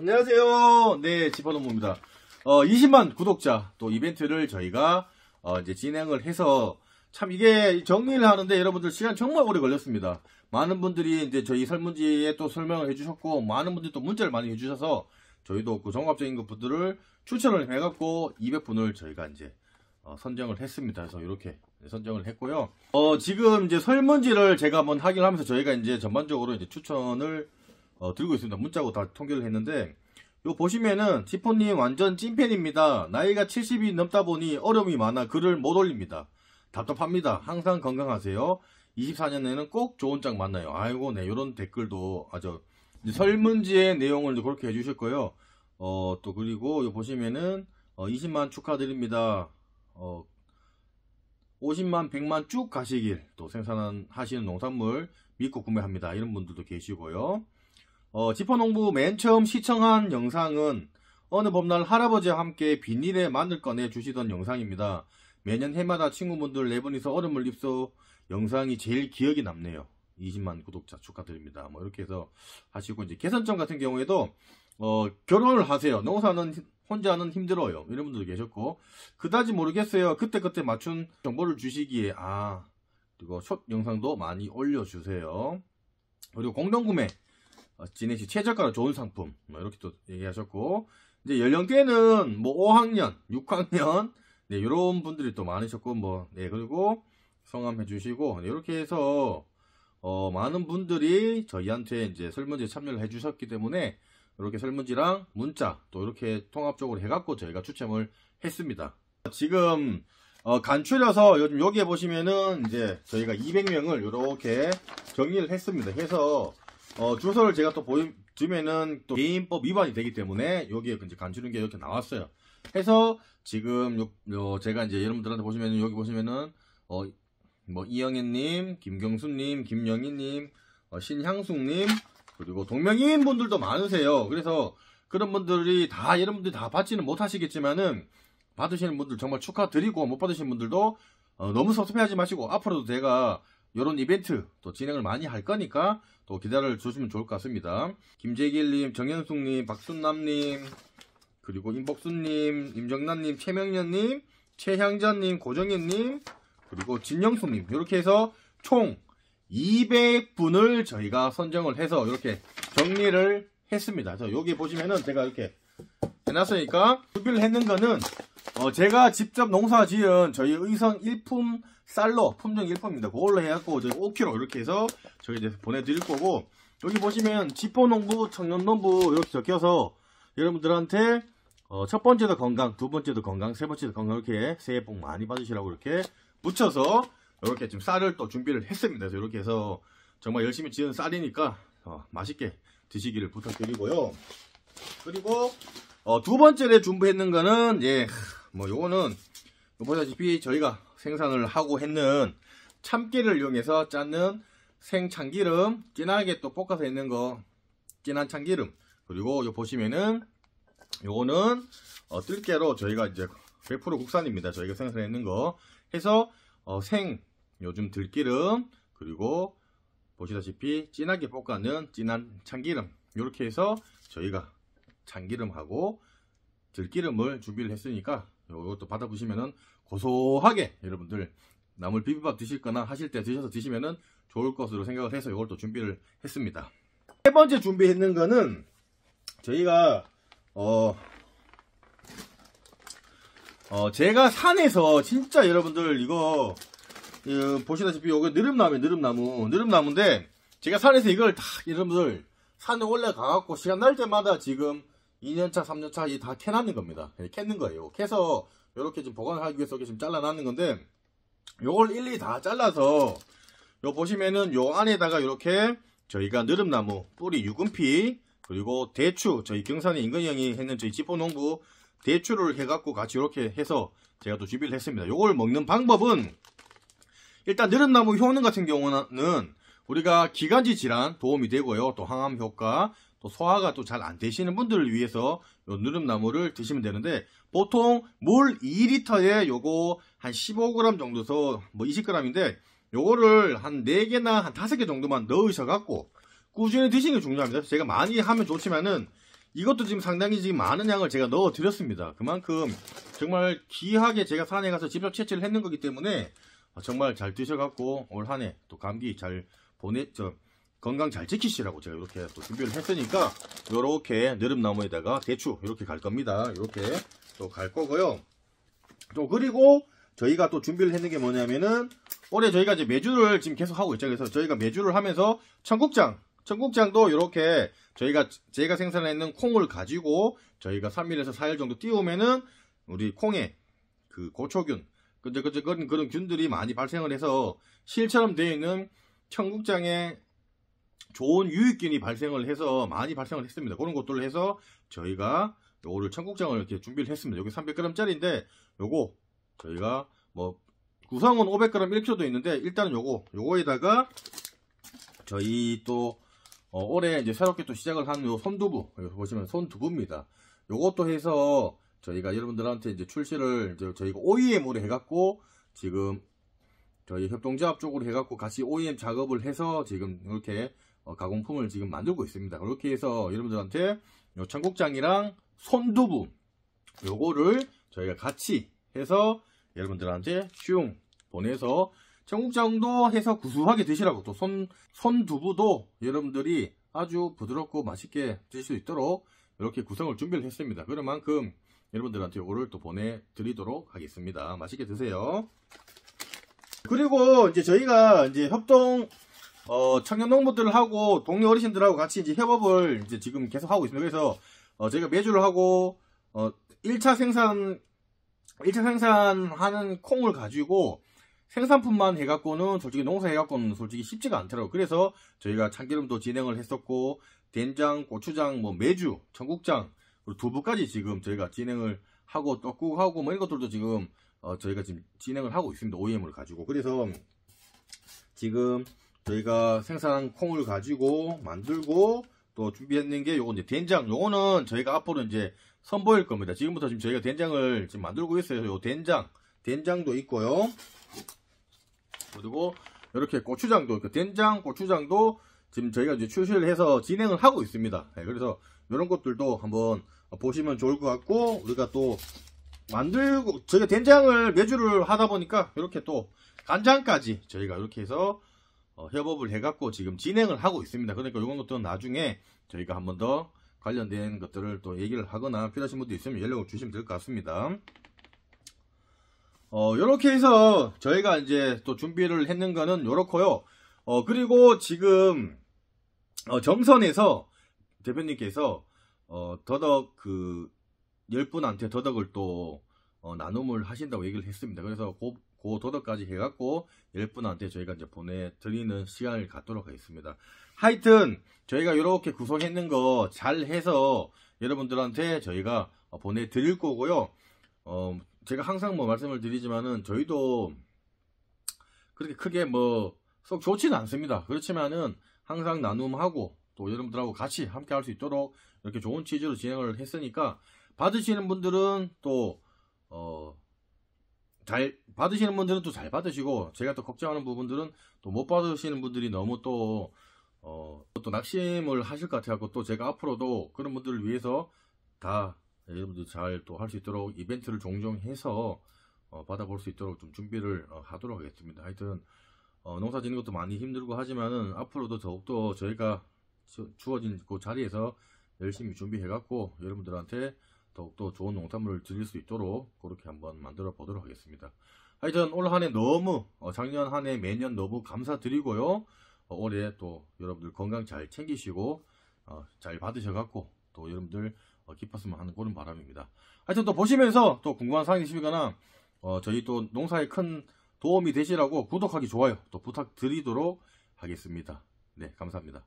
안녕하세요. 네, 집어넘어입니다. 어, 20만 구독자 또 이벤트를 저희가 어, 이제 진행을 해서 참 이게 정리를 하는데 여러분들 시간 정말 오래 걸렸습니다. 많은 분들이 이제 저희 설문지에 또 설명을 해주셨고 많은 분들이 또 문자를 많이 해주셔서 저희도 그 종합적인 것들을 추천을 해갖고 200분을 저희가 이제 어, 선정을 했습니다. 그래서 이렇게 선정을 했고요. 어, 지금 이제 설문지를 제가 한번 확인하면서 저희가 이제 전반적으로 이제 추천을 어, 들고 있습니다. 문자고 다 통계를 했는데 요 보시면은 지포님 완전 찐팬입니다. 나이가 70이 넘다 보니 어려움이 많아 글을 못 올립니다. 답답합니다. 항상 건강하세요. 24년에는 꼭 좋은 짝 만나요. 아이고 네 이런 댓글도 아주 설문지의 내용을 그렇게 해주실 거예요. 어, 또 그리고 요 보시면은 어, 20만 축하드립니다. 어, 50만 100만 쭉 가시길 또 생산하시는 농산물 믿고 구매합니다. 이런 분들도 계시고요. 어, 지퍼농부 맨 처음 시청한 영상은 어느 봄날 할아버지와 함께 비닐에 마늘 꺼내 주시던 영상입니다. 매년 해마다 친구분들 네분이서 얼음을 입소 영상이 제일 기억이 남네요. 20만 구독자 축하드립니다. 뭐 이렇게 해서 하시고 이제 개선점 같은 경우에도 어, 결혼을 하세요. 농사는 혼자는 힘들어요. 이런 분들도 계셨고 그다지 모르겠어요. 그때 그때 맞춘 정보를 주시기에 아 그리고 숏 영상도 많이 올려주세요. 그리고 공동구매 어, 지내시 최저가로 좋은 상품 뭐, 이렇게 또 얘기하셨고 이제 연령대는 뭐 5학년, 6학년 네, 이런 분들이 또 많으셨고 뭐 네, 그리고 성함해 주시고 네, 이렇게 해서 어, 많은 분들이 저희한테 이제 설문지에 참여를 해 주셨기 때문에 이렇게 설문지랑 문자 또 이렇게 통합적으로 해갖고 저희가 추첨을 했습니다. 지금 어, 간추려서 요즘 여기에 보시면은 이제 저희가 200명을 이렇게 정리를 했습니다. 해서 어, 주소를 제가 또 보여주면은 또 개인법 위반이 되기 때문에 여기에 이제 간추린 게 이렇게 나왔어요. 해서 지금 요, 요 제가 이제 여러분들한테 보시면은 여기 보시면은 어, 뭐 이영애님, 김경수님, 김영희님, 어, 신향숙님 그리고 동명이인 분들도 많으세요. 그래서 그런 분들이 다 여러분들이 다 받지는 못하시겠지만은 받으시는 분들 정말 축하드리고 못 받으신 분들도 어, 너무 섭섭해하지 마시고 앞으로도 제가 이런 이벤트 또 진행을 많이 할 거니까 또 기다려 주시면 좋을 것 같습니다. 김재길님, 정현숙님, 박순남님, 그리고 임복순님 임정란님, 최명련님, 최향자님, 고정현님, 그리고 진영숙님 이렇게 해서 총 200분을 저희가 선정을 해서 이렇게 정리를 했습니다. 여기 보시면은 제가 이렇게 해놨으니까 준비를 했는 거는 어, 제가 직접 농사 지은 저희 의성 일품 쌀로 품종 일품입니다. 그걸로 해갖고 저희 5kg 이렇게 해서 저희 이제 보내드릴 거고 여기 보시면 지포농부, 청년농부 이렇게 적혀서 여러분들한테 어, 첫 번째도 건강, 두 번째도 건강, 세 번째도 건강 이렇게 새해 복 많이 받으시라고 이렇게 붙여서 이렇게 지금 쌀을 또 준비를 했습니다. 그래서 이렇게 해서 정말 열심히 지은 쌀이니까 어, 맛있게 드시기를 부탁드리고요. 그리고 어, 두 번째로 준비했는 거는 예뭐 요거는 보다시피 저희가 생산을 하고 했는 참깨를 이용해서 짜는 생참기름 진하게 또 볶아서 있는 거 진한 참기름 그리고 요 보시면은 요거는 어, 뜰깨로 저희가 이제 100% 국산입니다 저희가 생산했는 거 해서 어, 생 요즘 들기름 그리고 보시다시피 진하게 볶아는 진한 참기름 이렇게 해서 저희가 참기름하고 들기름을 준비를 했으니까 이것도 받아보시면은 고소하게 여러분들 나물 비빔밥 드실 거나 하실 때 드셔서 드시면은 좋을 것으로 생각을 해서 이걸 또 준비를 했습니다. 세 번째 준비했는 거는 저희가 어, 어 제가 산에서 진짜 여러분들 이거 예, 보시다시피 이거 느릅나무에 느릅나무 느릅나무인데 제가 산에서 이걸 다 여러분들 산에 올라가갖고 시간 날 때마다 지금 2년차, 3년차 이 다 캐놨는 겁니다. 캐는 예, 거예요. 캐서 이렇게 지금 보관하기 위해서 지금 잘라놨는 건데 요걸 일일이 다 잘라서 요 보시면은 요 안에다가 이렇게 저희가 느릅나무, 뿌리, 유금피 그리고 대추 저희 경산의 인근 형이 했는 저희 지포농부 대추를 해갖고 같이 이렇게 해서 제가 또 준비를 했습니다. 요걸 먹는 방법은 일단 느릅나무 효능 같은 경우는 우리가 기관지 질환 도움이 되고요. 또 항암 효과, 또 소화가 또 잘 안 되시는 분들을 위해서 요누름나물을 드시면 되는데 보통 물 2리터에 요거 한 15g 정도서 뭐 20g인데 요거를 한 4개나 한 5개 정도만 넣으셔갖고 꾸준히 드시는 게 중요합니다. 제가 많이 하면 좋지만은 이것도 지금 상당히 지금 많은 양을 제가 넣어 드렸습니다. 그만큼 정말 귀하게 제가 산에 가서 직접 채취를 했는 거기 때문에 정말 잘 드셔갖고 올 한해또 감기 잘 보내, 저, 건강 잘 지키시라고 제가 이렇게 또 준비를 했으니까 이렇게 느릅나무에다가 대추 이렇게 갈 겁니다. 이렇게 또 갈 거고요. 또 그리고 저희가 또 준비를 했는 게 뭐냐면은 올해 저희가 이제 매주를 지금 계속 하고 있죠. 그래서 저희가 매주를 하면서 청국장 청국장도 이렇게 저희가 제가 생산했는 콩을 가지고 저희가 3일에서 4일 정도 띄우면은 우리 콩에 그 고초균 근데 그런 그런 균들이 많이 발생을 해서 실처럼 되어 있는 청국장에 좋은 유익균이 발생을 해서 많이 발생을 했습니다. 그런 것들을 해서 저희가 요거를 청국장을 이렇게 준비를 했습니다. 여기 300g짜리인데 요거 저희가 뭐 구성은 500g 1kg도 있는데 일단은 요거 요거에다가 저희 또 어, 올해 이제 새롭게 또 시작을 한 요 손두부 여기 보시면 손두부입니다. 요것도 해서 저희가 여러분들한테 이제 출시를 이제 저희가 OEM으로 해갖고 지금 저희 협동조합 쪽으로 해갖고 같이 OEM 작업을 해서 지금 이렇게 어, 가공품을 지금 만들고 있습니다. 그렇게 해서 여러분들한테 요 청국장이랑 손두부 요거를 저희가 같이 해서 여러분들한테 슝 보내서 청국장도 해서 구수하게 드시라고 또 손, 손두부도 여러분들이 아주 부드럽고 맛있게 드실 수 있도록 이렇게 구성을 준비를 했습니다. 그런 만큼 여러분들한테 요거를또 보내드리도록 하겠습니다. 맛있게 드세요. 그리고 이제 저희가 이제 협동 어, 청년 농부들하고 동네 어르신들하고 같이 이제 협업을 이제 지금 계속 하고 있습니다. 그래서 어, 저희가 매주를 하고 어, 1차 생산 1차 생산하는 콩을 가지고 생산품만 해갖고는 솔직히 농사 해갖고는 솔직히 쉽지가 않더라고요. 그래서 저희가 참기름도 진행을 했었고 된장, 고추장, 뭐 매주, 청국장, 그리고 두부까지 지금 저희가 진행을 하고 떡국하고 뭐 이런 것들도 지금 어, 저희가 지금 진행을 하고 있습니다. OEM을 가지고 그래서 지금 저희가 생산 콩을 가지고 만들고 또 준비했는 게 요거 이제 된장 요거는 저희가 앞으로 이제 선보일 겁니다 지금부터 지금 저희가 된장을 지금 만들고 있어요 요 된장 된장도 있고요 그리고 이렇게 고추장도 이렇게 된장 고추장도 지금 저희가 이제 출시를 해서 진행을 하고 있습니다 네, 그래서 이런 것들도 한번 보시면 좋을 것 같고 우리가 또 만들고 저희가 된장을 매주를 하다 보니까 이렇게 또 간장까지 저희가 이렇게 해서 어, 협업을 해갖고 지금 진행을 하고 있습니다. 그러니까 이런 것들은 나중에 저희가 한 번 더 관련된 것들을 또 얘기를 하거나 필요하신 분도 있으면 연락을 주시면 될 것 같습니다. 어, 요렇게 해서 저희가 이제 또 준비를 했는 거는 요렇고요. 어, 그리고 지금, 어, 정선에서 대표님께서, 어, 더덕 그, 10분한테 더덕을 또, 어, 나눔을 하신다고 얘기를 했습니다. 그래서 그그 도덕까지 해갖고 10분한테 저희가 이제 보내드리는 시간을 갖도록 하겠습니다. 하여튼 저희가 이렇게 구성했는 거 잘 해서 여러분들한테 저희가 보내드릴 거고요. 어, 제가 항상 뭐 말씀을 드리지만은 저희도 그렇게 크게 뭐썩 좋지는 않습니다. 그렇지만은 항상 나눔하고 또 여러분들하고 같이 함께 할 수 있도록 이렇게 좋은 취지로 진행을 했으니까 받으시는 분들은 또 어, 잘 받으시는 분들은 또 잘 받으시고 제가 또 걱정하는 부분들은 또 못 받으시는 분들이 너무 또 어, 또 낙심을 하실 것같아갖또 제가 앞으로도 그런 분들을 위해서 다 여러분들 잘 또 할 수 있도록 이벤트를 종종 해서 어, 받아볼 수 있도록 좀 준비를 어, 하도록 하겠습니다. 하여튼 어, 농사 짓는 것도 많이 힘들고 하지만은 앞으로도 더욱더 저희가 주어진 그 자리에서 열심히 준비해갖고 여러분들한테 더욱더 좋은 농산물을 드릴 수 있도록 그렇게 한번 만들어 보도록 하겠습니다. 하여튼 올 한해 너무 어, 작년 한 해 매년 너무 감사드리고요. 어, 올해 또 여러분들 건강 잘 챙기시고 어, 잘 받으셔갖고 또 여러분들 어, 기뻤으면 하는 그런 바람입니다. 하여튼 또 보시면서 또 궁금한 사항 이 있으시거나 어, 저희 또 농사에 큰 도움이 되시라고 구독하기 좋아요 또 부탁드리도록 하겠습니다. 네 감사합니다.